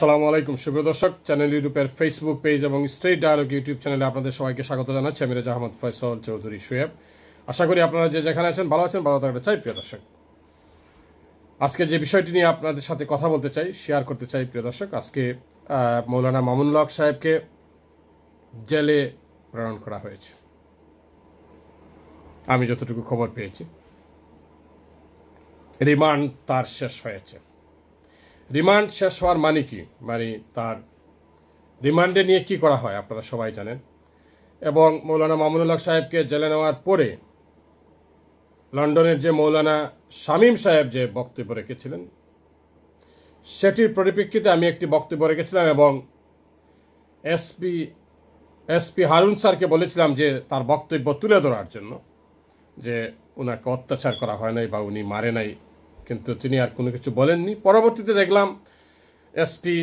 সালামু আলাইকুম শুভ দর্শক চ্যানেল ইউটিউবের ফেসবুক পেজ এবং স্ট্রেট ডায়ালগ ইউটিউব চ্যানেলে আপনাদের সবাইকে স্বাগত জানাচ্ছি আমি রাজা আহমদ ফয়সল চৌধুরী সোয়েব আশা করি আপনারা যে যেখানে আছেন ভালো আছেন ভালো থাকতে চাই প্রিয় দর্শক আজকে যে বিষয়টি নিয়ে আপনাদের সাথে কথা বলতে চাই শেয়ার করতে চাই প্রিয় দর্শক আজকে মৌলানা মামুনুল হক সাহেবকে জেলে প্রেরণ করা হয়েছে আমি যতটুকু খবর পেয়েছি রিমান্ড তার শেষ হয়েছে রিমান্ড শেষ হওয়ার মানে কি মানে তার রিমান্ডে নিয়ে কি করা হয় আপনারা সবাই জানেন এবং মৌলানা মামুনুল্লাহ সাহেবকে জেলে নেওয়ার পরে লন্ডনের যে মৌলানা শামীম সাহেব যে বক্তব্য রেখেছিলেন সেটির পরিপ্রেক্ষিতে আমি একটি বক্তব্য রেখেছিলাম এবং এসপি এসপি হারুন স্যারকে বলেছিলাম যে তার বক্তব্য তুলে ধরার জন্য যে ওনাকে অত্যাচার করা হয় নাই বা উনি মারে নাই কিন্তু তিনি আর কোনো কিছু বলেননি পরবর্তীতে দেখলাম এসপি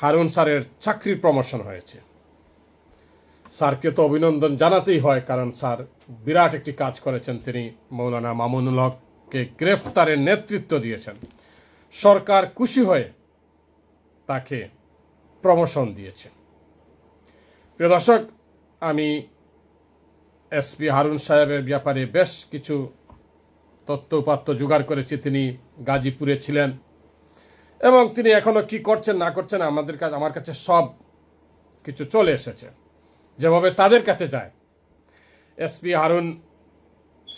হারুন স্যারের চাকরির প্রমোশন হয়েছে স্যারকে তো অভিনন্দন জানাতেই হয় কারণ স্যার বিরাট একটি কাজ করেছেন তিনি মৌলানা মামুনুল হককে গ্রেফতারের নেতৃত্ব দিয়েছেন সরকার খুশি হয়ে তাকে প্রমোশন দিয়েছে প্রিয় দর্শক আমি এসপি হারুন সাহেবের ব্যাপারে বেশ কিছু তত্ত্ব উপাত্ত জোগাড় করেছি তিনি গাজীপুরে ছিলেন এবং তিনি এখনও কি করছেন না করছেন আমাদের কাছে আমার কাছে সব কিছু চলে এসেছে যেভাবে তাদের কাছে যায় এসপি হারুন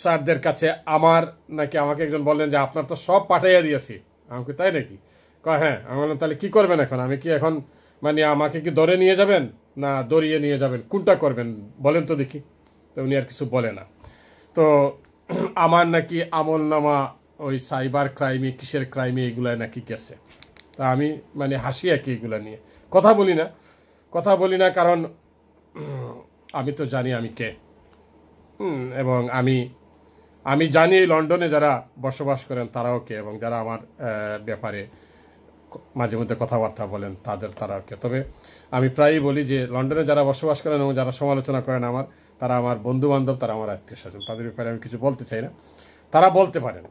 স্যারদের কাছে আমার নাকি আমাকে একজন বললেন যে আপনার তো সব পাঠাইয়া দিয়েছি আমাকে তাই নাকি কয় হ্যাঁ আমার তাহলে কি করবেন এখন আমি কি এখন মানে আমাকে কি দরে নিয়ে যাবেন না দড়িয়ে নিয়ে যাবেন কোনটা করবেন বলেন তো দেখি তো উনি আর কিছু বলে না তো আমার নাকি আমল নামা ওই সাইবার ক্রাইমে কিসের ক্রাইমে এগুলো নাকি গেছে তা আমি মানে হাসি আঁকি এগুলো নিয়ে কথা বলি না কথা বলি না কারণ আমি তো জানি আমি কে এবং আমি আমি জানি লন্ডনে যারা বসবাস করেন তারাও কে এবং যারা আমার ব্যাপারে মাঝে মধ্যে কথাবার্তা বলেন তাদের তারাও কে তবে আমি প্রায়ই বলি যে লন্ডনে যারা বসবাস করেন এবং যারা সমালোচনা করেন আমার তারা আমার বন্ধুবান্ধব তারা আমার আত্মীয় স্বজন তাদের ব্যাপারে আমি কিছু বলতে চাই না তারা বলতে পারেন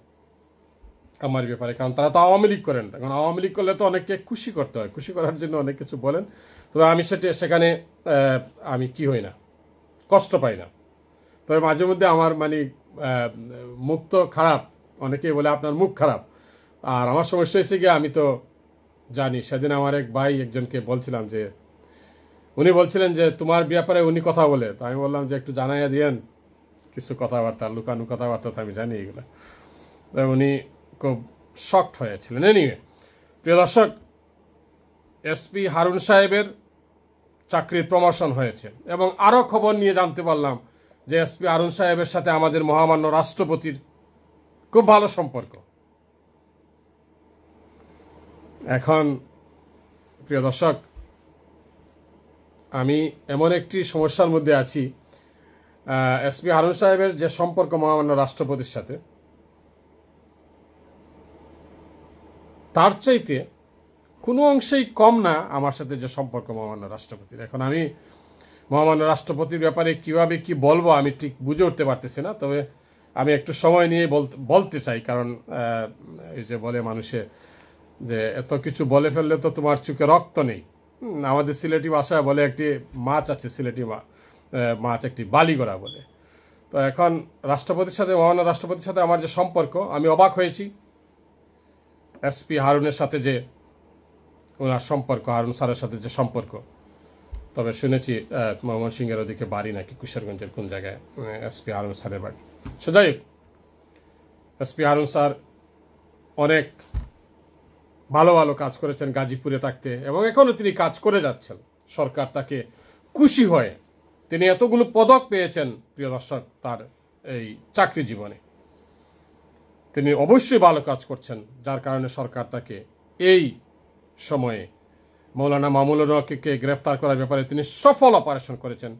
আমার ব্যাপারে কারণ তারা তো আওয়ামী লীগ করেন কারণ আওয়ামী লীগ করলে তো অনেককে খুশি করতে হয় খুশি করার জন্য অনেক কিছু বলেন তবে আমি সেটি সেখানে আমি কি হই না কষ্ট পাই না তবে মাঝে মধ্যে আমার মানে মুখ তো খারাপ অনেকেই বলে আপনার মুখ খারাপ আর আমার সমস্যা হয়েছে গিয়ে আমি তো জানি সেদিন আমার এক ভাই একজনকে বলছিলাম যে উনি বলছিলেন যে তোমার ব্যাপারে উনি কথা বলে তো আমি বললাম যে একটু জানাইয়া দিয়েন কিছু কথাবার্তা লুকানো কথাবার্তা তো আমি জানি এগুলো তো উনি খুব শক্ট হয়েছিলেন এনিওয়ে প্রিয় দর্শক এসপি হারুন সাহেবের চাকরির প্রমোশন হয়েছে এবং আরও খবর নিয়ে জানতে পারলাম যে এসপি আরুন সাহেবের সাথে আমাদের মহামান্য রাষ্ট্রপতির খুব ভালো সম্পর্ক এখন প্রিয় দর্শক আমি এমন একটি সমস্যার মধ্যে আছি এসপি হারুন সাহেবের যে সম্পর্ক মহামান্য রাষ্ট্রপতির সাথে তার চাইতে কোনো অংশেই কম না আমার সাথে যে সম্পর্ক মহামান্য রাষ্ট্রপতির এখন আমি মহামান্য রাষ্ট্রপতির ব্যাপারে কীভাবে কি বলবো আমি ঠিক বুঝে উঠতে পারতেছি না তবে আমি একটু সময় নিয়ে বলতে চাই কারণ এই যে বলে মানুষে যে এত কিছু বলে ফেললে তো তোমার চোখে রক্ত নেই আমাদের সিলেটি ভাষায় বলে একটি মাছ আছে সিলেটি মাছ একটি বালিগড়া বলে তো এখন রাষ্ট্রপতির সাথে মহান রাষ্ট্রপতির সাথে আমার যে সম্পর্ক আমি অবাক হয়েছি এসপি হারুনের সাথে যে ওনার সম্পর্ক হারুন স্যারের সাথে যে সম্পর্ক তবে শুনেছি ময়মনসিংহের ওদিকে বাড়ি নাকি কিশোরগঞ্জের কোন জায়গায় এসপি হারুন স্যারের বাড়ি সে যাই এসপি হারুন স্যার অনেক ভালো ভালো কাজ করেছেন গাজীপুরে থাকতে এবং এখনও তিনি কাজ করে যাচ্ছেন সরকার তাকে খুশি হয়ে তিনি এতগুলো পদক পেয়েছেন প্রিয় দর্শক তার এই চাকরি জীবনে তিনি অবশ্যই ভালো কাজ করছেন যার কারণে সরকার তাকে এই সময়ে মৌলানা মামুল রকিকে গ্রেফতার করার ব্যাপারে তিনি সফল অপারেশন করেছেন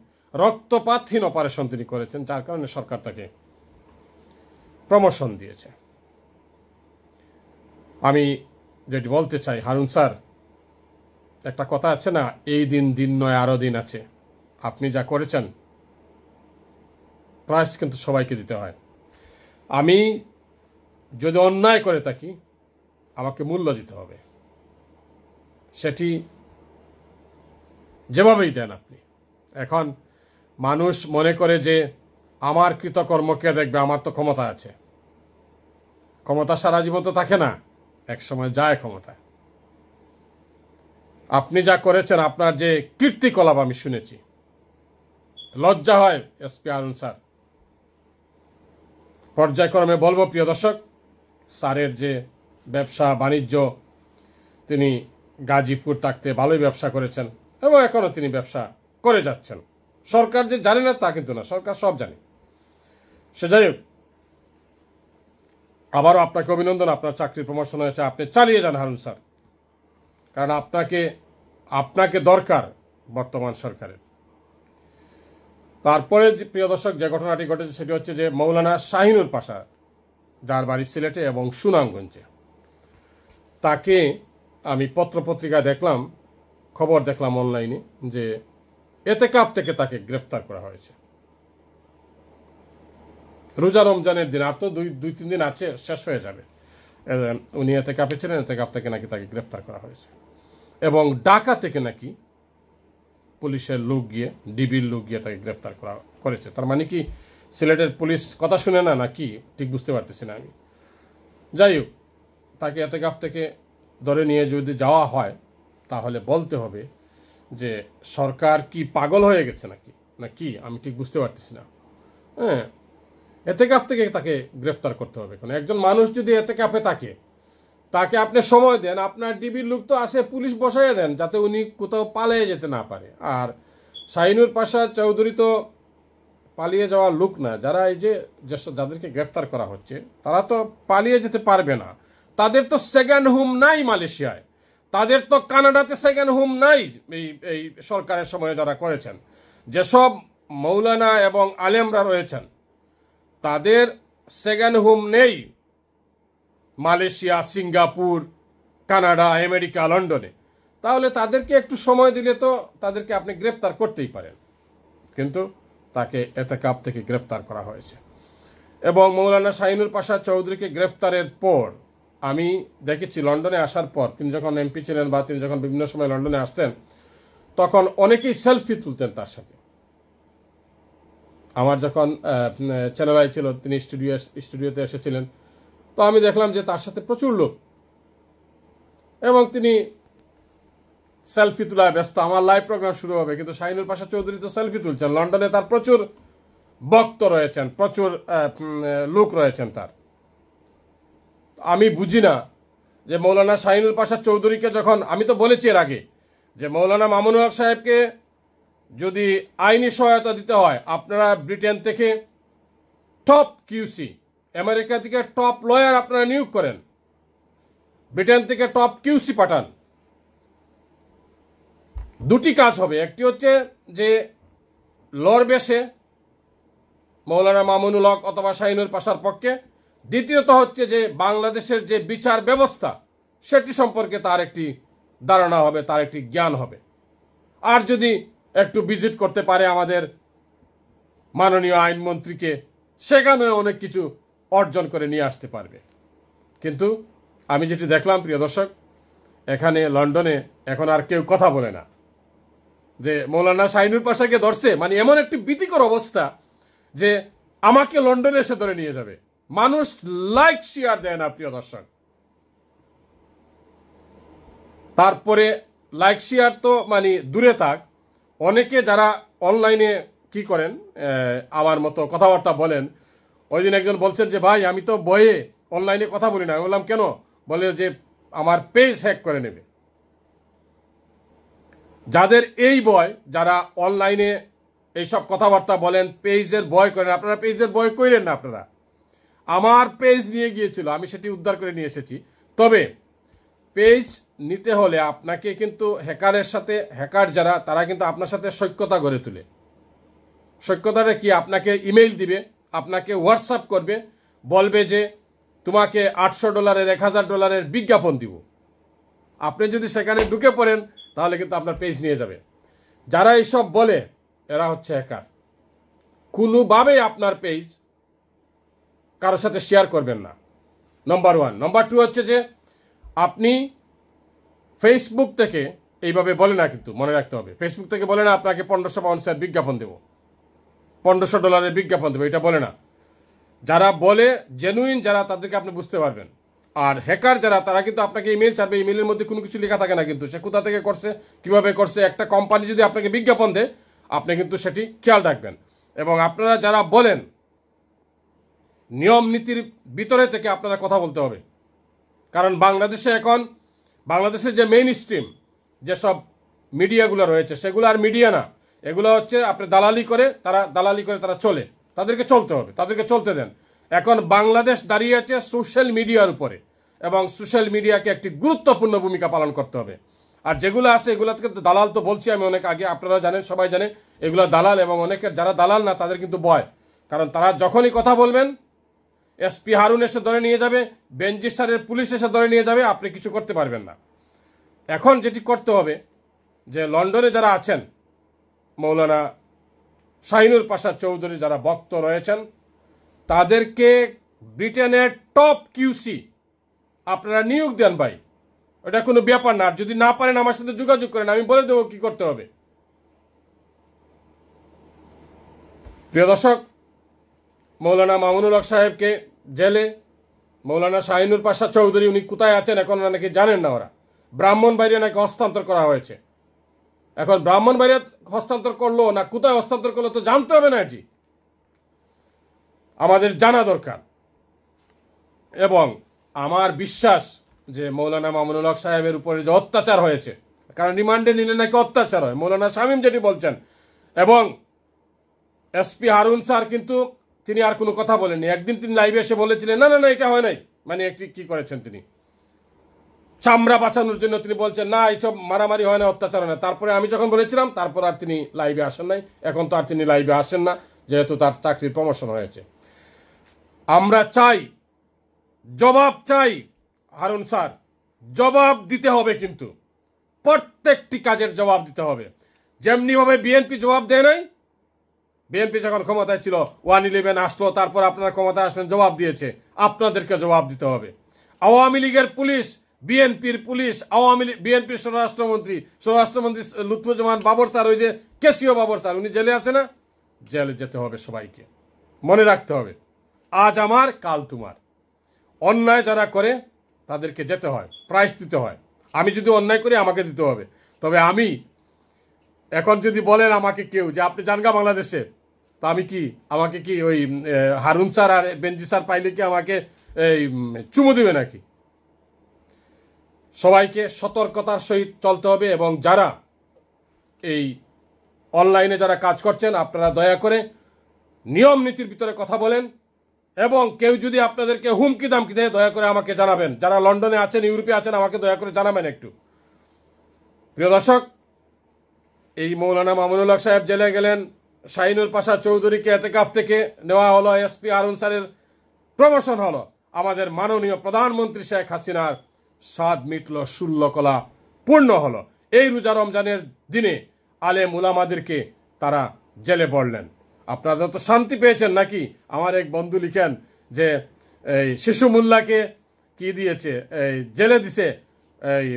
রক্তপাতহীন অপারেশন তিনি করেছেন যার কারণে সরকার তাকে প্রমোশন দিয়েছে আমি যেটি বলতে চাই হারুন স্যার একটা কথা আছে না এই দিন দিন নয় আরও দিন আছে আপনি যা করেছেন প্রাইস কিন্তু সবাইকে দিতে হয় আমি যদি অন্যায় করে থাকি আমাকে মূল্য দিতে হবে সেটি যেভাবেই দেন আপনি এখন মানুষ মনে করে যে আমার কৃতকর্মকে দেখবে আমার তো ক্ষমতা আছে ক্ষমতা সারা জীবন তো থাকে না এক সময় যায় ক্ষমতায় আপনি যা করেছেন আপনার যে কীর্তিকলাপ আমি শুনেছি লজ্জা হয় এসপি আরুন স্যার পর্যায়ক্রমে বলবো প্রিয় দর্শক স্যারের যে ব্যবসা বাণিজ্য তিনি গাজীপুর থাকতে ভালোই ব্যবসা করেছেন এবং এখনও তিনি ব্যবসা করে যাচ্ছেন সরকার যে জানে না তা কিন্তু না সরকার সব জানে সে যাই হোক আবারও আপনাকে অভিনন্দন আপনার চাকরির প্রমোশন হয়েছে আপনি চালিয়ে যান হারুন স্যার কারণ আপনাকে আপনাকে দরকার বর্তমান সরকারের তারপরে যে প্রিয় দর্শক যে ঘটনাটি ঘটেছে সেটি হচ্ছে যে মৌলানা শাহিনুর পাশা যার বাড়ি সিলেটে এবং সুনামগঞ্জে তাকে আমি পত্রপত্রিকা দেখলাম খবর দেখলাম অনলাইনে যে এতে কাপ থেকে তাকে গ্রেপ্তার করা হয়েছে রোজা রমজানের দিন আর তো দুই দুই তিন দিন আছে শেষ হয়ে যাবে উনি এতে কাপে ছিলেন এতে কাপ থেকে নাকি তাকে গ্রেফতার করা হয়েছে এবং ডাকা থেকে নাকি পুলিশের লোক গিয়ে ডিবির লোক গিয়ে তাকে গ্রেফতার করা করেছে তার মানে কি সিলেটের পুলিশ কথা শুনে না নাকি ঠিক বুঝতে পারতেছি না আমি যাই হোক তাকে এতে কাপ থেকে ধরে নিয়ে যদি যাওয়া হয় তাহলে বলতে হবে যে সরকার কি পাগল হয়ে গেছে নাকি না কি আমি ঠিক বুঝতে পারতেছি না হ্যাঁ এতে কাপ থেকে তাকে গ্রেফতার করতে হবে কারণ একজন মানুষ যদি এতে কাপে থাকে তাকে আপনি সময় দেন আপনার ডিবির লোক তো আসে পুলিশ বসাইয়া দেন যাতে উনি কোথাও পালিয়ে যেতে না পারে আর শাহিনুর পাশা চৌধুরী তো পালিয়ে যাওয়ার লোক না যারা এই যে যাদেরকে গ্রেফতার করা হচ্ছে তারা তো পালিয়ে যেতে পারবে না তাদের তো সেকেন্ড হোম নাই মালয়েশিয়ায় তাদের তো কানাডাতে সেকেন্ড হোম নাই এই এই সরকারের সময়ে যারা করেছেন যেসব মৌলানা এবং আলেমরা রয়েছেন তাদের সেকেন্ড হোম নেই মালয়েশিয়া সিঙ্গাপুর কানাডা আমেরিকা লন্ডনে তাহলে তাদেরকে একটু সময় দিলে তো তাদেরকে আপনি গ্রেপ্তার করতেই পারেন কিন্তু তাকে এতে কাপ থেকে গ্রেপ্তার করা হয়েছে এবং মৌলানা শাহিনুর পাশা চৌধুরীকে গ্রেপ্তারের পর আমি দেখেছি লন্ডনে আসার পর তিনি যখন এমপি ছিলেন বা তিনি যখন বিভিন্ন সময় লন্ডনে আসতেন তখন অনেকেই সেলফি তুলতেন তার সাথে আমার যখন চ্যানেল আই ছিল তিনি স্টুডিও স্টুডিওতে এসেছিলেন তো আমি দেখলাম যে তার সাথে প্রচুর লোক এবং তিনি সেলফি তোলায় ব্যস্ত আমার লাইভ প্রোগ্রাম শুরু হবে কিন্তু শাহিনুর পাশা চৌধুরী তো সেলফি তুলছেন লন্ডনে তার প্রচুর বক্ত রয়েছেন প্রচুর লোক রয়েছেন তার আমি বুঝি না যে মৌলানা শাহিনুল পাশা চৌধুরীকে যখন আমি তো বলেছি এর আগে যে মৌলানা মামুন হক সাহেবকে যদি আইনি সহায়তা দিতে হয় আপনারা ব্রিটেন থেকে টপ কিউসি আমেরিকা থেকে টপ লয়ার আপনারা নিয়োগ করেন ব্রিটেন থেকে টপ কিউসি পাঠান দুটি কাজ হবে একটি হচ্ছে যে লর বেশে মৌলানা মামুনুল হক অথবা শাহিনুর পাশার পক্ষে দ্বিতীয়ত হচ্ছে যে বাংলাদেশের যে বিচার ব্যবস্থা সেটি সম্পর্কে তার একটি ধারণা হবে তার একটি জ্ঞান হবে আর যদি একটু ভিজিট করতে পারে আমাদের মাননীয় আইনমন্ত্রীকে সেখানে অনেক কিছু অর্জন করে নিয়ে আসতে পারবে কিন্তু আমি যেটি দেখলাম প্রিয় দর্শক এখানে লন্ডনে এখন আর কেউ কথা বলে না যে মৌলানা শাহিনুর পাশাকে ধরছে মানে এমন একটি ভীতিকর অবস্থা যে আমাকে লন্ডনে এসে ধরে নিয়ে যাবে মানুষ লাইক শেয়ার দেয় না প্রিয় দর্শক তারপরে লাইক শেয়ার তো মানে দূরে থাক অনেকে যারা অনলাইনে কি করেন আমার মতো কথাবার্তা বলেন ওই দিন একজন বলছেন যে ভাই আমি তো বয়ে অনলাইনে কথা বলি না বললাম কেন বলে যে আমার পেজ হ্যাক করে নেবে যাদের এই বয় যারা অনলাইনে এইসব কথাবার্তা বলেন পেজের বয় করেন আপনারা পেজের বয় করেন না আপনারা আমার পেজ নিয়ে গিয়েছিল আমি সেটি উদ্ধার করে নিয়ে এসেছি তবে পেজ নিতে হলে আপনাকে কিন্তু হ্যাকারের সাথে হ্যাকার যারা তারা কিন্তু আপনার সাথে সৈক্যতা গড়ে তোলে সৈক্যতাটা কি আপনাকে ইমেল দিবে আপনাকে হোয়াটসঅ্যাপ করবে বলবে যে তোমাকে আটশো ডলারের এক হাজার ডলারের বিজ্ঞাপন দিব আপনি যদি সেখানে ঢুকে পড়েন তাহলে কিন্তু আপনার পেজ নিয়ে যাবে যারা এইসব বলে এরা হচ্ছে হ্যাকার কোনোভাবেই আপনার পেজ কারোর সাথে শেয়ার করবেন না নম্বর ওয়ান নম্বর টু হচ্ছে যে আপনি ফেসবুক থেকে এইভাবে বলে না কিন্তু মনে রাখতে হবে ফেসবুক থেকে বলে না আপনাকে পনেরোশো পাউন্ডসের বিজ্ঞাপন দেবো পনেরোশো ডলারের বিজ্ঞাপন দেবো এটা বলে না যারা বলে জেনুইন যারা তাদেরকে আপনি বুঝতে পারবেন আর হ্যাকার যারা তারা কিন্তু আপনাকে ইমেল ছাড়বে ইমেলের মধ্যে কোনো কিছু লেখা থাকে না কিন্তু সে কোথা থেকে করছে কিভাবে করছে একটা কোম্পানি যদি আপনাকে বিজ্ঞাপন দেয় আপনি কিন্তু সেটি খেয়াল রাখবেন এবং আপনারা যারা বলেন নিয়ম নীতির ভিতরে থেকে আপনারা কথা বলতে হবে কারণ বাংলাদেশে এখন বাংলাদেশের যে মেইন স্ট্রিম যেসব মিডিয়াগুলো রয়েছে সেগুলো আর মিডিয়া না এগুলো হচ্ছে আপনি দালালি করে তারা দালালি করে তারা চলে তাদেরকে চলতে হবে তাদেরকে চলতে দেন এখন বাংলাদেশ দাঁড়িয়ে আছে সোশ্যাল মিডিয়ার উপরে এবং সোশ্যাল মিডিয়াকে একটি গুরুত্বপূর্ণ ভূমিকা পালন করতে হবে আর যেগুলো আছে এগুলোকে দালাল তো বলছি আমি অনেক আগে আপনারা জানেন সবাই জানে এগুলো দালাল এবং অনেকের যারা দালাল না তাদের কিন্তু বয় কারণ তারা যখনই কথা বলবেন এসপি হারুন এসে ধরে নিয়ে যাবে বেঞ্জির সারের পুলিশ এসে ধরে নিয়ে যাবে আপনি কিছু করতে পারবেন না এখন যেটি করতে হবে যে লন্ডনে যারা আছেন মৌলানা শাহিনুর পাশা চৌধুরী যারা বক্ত রয়েছেন তাদেরকে ব্রিটেনের টপ কিউসি আপনারা নিয়োগ দেন ভাই ওটা কোনো ব্যাপার না যদি না পারেন আমার সাথে যোগাযোগ করেন আমি বলে দেবো কি করতে হবে প্রিয় দর্শক মৌলানা মামুনুল হক সাহেবকে জেলে মৌলানা শাহিনুর পাশা চৌধুরী উনি কোথায় আছেন এখন নাকি জানেন না ওরা ব্রাহ্মণ বাইরে নাকি হস্তান্তর করা হয়েছে এখন ব্রাহ্মণ বাইরে হস্তান্তর করলো না কোথায় হস্তান্তর করলো তো জানতে হবে না এটি আমাদের জানা দরকার এবং আমার বিশ্বাস যে মৌলানা মামুনুল হক সাহেবের উপরে যে অত্যাচার হয়েছে কারণ রিমান্ডে নিলে নাকি অত্যাচার হয় মৌলানা শামীম যেটি বলছেন এবং এসপি হারুন স্যার কিন্তু তিনি আর কোনো কথা বলেননি একদিন তিনি লাইভে এসে বলেছিলেন না না না এটা হয় নাই মানে একটি কি করেছেন তিনি চামড়া বাঁচানোর জন্য তিনি বলছেন না এইসব মারামারি হয় না অত্যাচার হয় না তারপরে আমি যখন বলেছিলাম তারপর আর তিনি লাইভে আসেন নাই এখন তো আর তিনি লাইভে আসেন না যেহেতু তার চাকরির প্রমোশন হয়েছে আমরা চাই জবাব চাই হারুন স্যার জবাব দিতে হবে কিন্তু প্রত্যেকটি কাজের জবাব দিতে হবে যেমনিভাবে বিএনপি জবাব দেয় নাই বিএনপি যখন ক্ষমতায় ছিল ওয়ান ইলেভেন আসলো তারপর আপনার ক্ষমতা আসলেন জবাব দিয়েছে আপনাদেরকে জবাব দিতে হবে আওয়ামী লীগের পুলিশ বিএনপির পুলিশ আওয়ামী লীগ বিএনপির স্বরাষ্ট্রমন্ত্রী স্বরাষ্ট্রমন্ত্রী লুৎফুজ্জামান বাবর স্যার ওই যে কেসিও বাবর স্যার উনি জেলে আছে না জেলে যেতে হবে সবাইকে মনে রাখতে হবে আজ আমার কাল তোমার অন্যায় যারা করে তাদেরকে যেতে হয় প্রাইস দিতে হয় আমি যদি অন্যায় করি আমাকে দিতে হবে তবে আমি এখন যদি বলেন আমাকে কেউ যে আপনি জানগা বাংলাদেশে তা আমি কি আমাকে কি ওই হারুন স্যার আর বেঞ্জি স্যার পাইলে কি আমাকে এই চুমু দিবে নাকি সবাইকে সতর্কতার সহিত চলতে হবে এবং যারা এই অনলাইনে যারা কাজ করছেন আপনারা দয়া করে নিয়ম নীতির ভিতরে কথা বলেন এবং কেউ যদি আপনাদেরকে হুমকি দামকি দেয় দয়া করে আমাকে জানাবেন যারা লন্ডনে আছেন ইউরোপে আছেন আমাকে দয়া করে জানাবেন একটু প্রিয় দর্শক এই মৌলানা মামুনুল হক সাহেব জেলে গেলেন শাহিনুর পাশা চৌধুরীকে এতেকাফ থেকে নেওয়া হলো এসপি আরুন স্যারের প্রমোশন হলো আমাদের মাননীয় প্রধানমন্ত্রী শেখ হাসিনার স্বাদ মিটল শূল্যকলা পূর্ণ হলো এই রোজা রমজানের দিনে আলে মুলামাদেরকে তারা জেলে পড়লেন আপনারা তো শান্তি পেয়েছেন নাকি আমার এক বন্ধু লিখেন যে এই শিশু মুল্লাকে কি দিয়েছে এই জেলে দিছে এই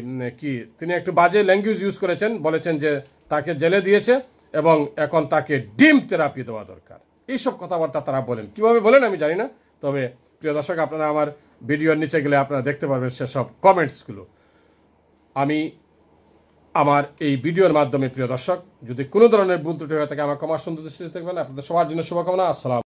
কি তিনি একটু বাজে ল্যাঙ্গুয়েজ ইউজ করেছেন বলেছেন যে তাকে জেলে দিয়েছে এবং এখন তাকে ডিম থেরাপি দেওয়া দরকার এইসব কথাবার্তা তারা বলেন কিভাবে বলেন আমি জানি না তবে প্রিয় দর্শক আপনারা আমার ভিডিওর নিচে গেলে আপনারা দেখতে পারবেন সেসব কমেন্টসগুলো আমি আমার এই ভিডিওর মাধ্যমে প্রিয় দর্শক যদি কোনো ধরনের ভুল ত্রুটি হয়ে থাকে আমার কমার সুন্দর দৃষ্টিতে থাকবেন আপনাদের সবার জন্য শুভকামনা আসসালাম